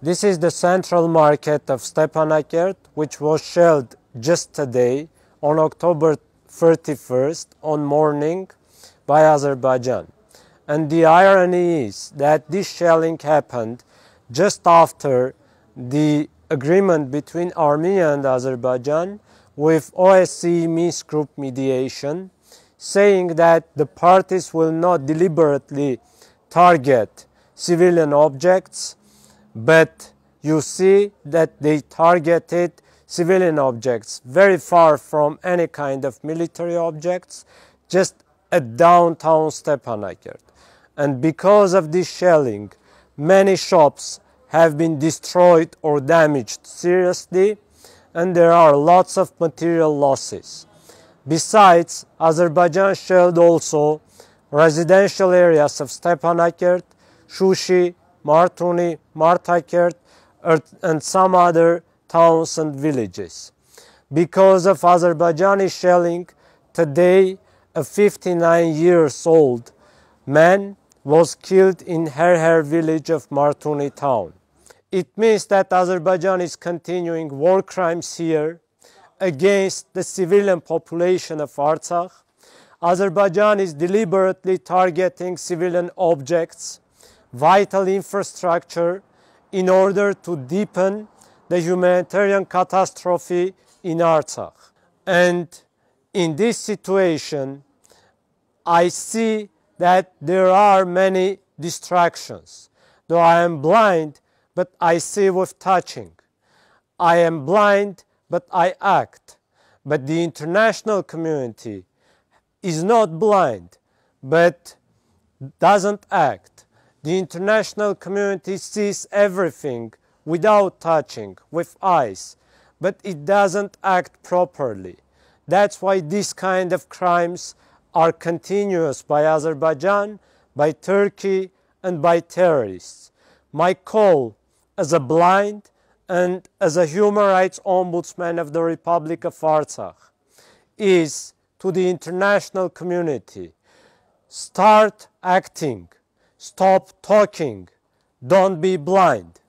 This is the central market of Stepanakert, which was shelled just today on October 31st on morning by Azerbaijan. And the irony is that this shelling happened just after the agreement between Armenia and Azerbaijan with OSCE Minsk group mediation, saying that the parties will not deliberately target civilian objects but you see that they targeted civilian objects very far from any kind of military objects, just at downtown Stepanakert. And because of this shelling, many shops have been destroyed or damaged seriously, and there are lots of material losses. Besides, Azerbaijan shelled also residential areas of Stepanakert, Shushi, Martuni, Martakert, and some other towns and villages. Because of Azerbaijani shelling, today a 59 years old man was killed in Herher village of Martuni town. It means that Azerbaijan is continuing war crimes here against the civilian population of Artsakh. Azerbaijan is deliberately targeting civilian objects vital infrastructure in order to deepen the humanitarian catastrophe in Artsakh. And in this situation, I see that there are many distractions. Though I am blind, but I see with touching. I am blind, but I act. But the international community is not blind, but doesn't act. The international community sees everything without touching, with eyes, but it doesn't act properly. That's why these kind of crimes are continuous by Azerbaijan, by Turkey, and by terrorists. My call as a blind and as a human rights ombudsman of the Republic of Artsakh is to the international community, start acting. Stop talking. Don't be blind.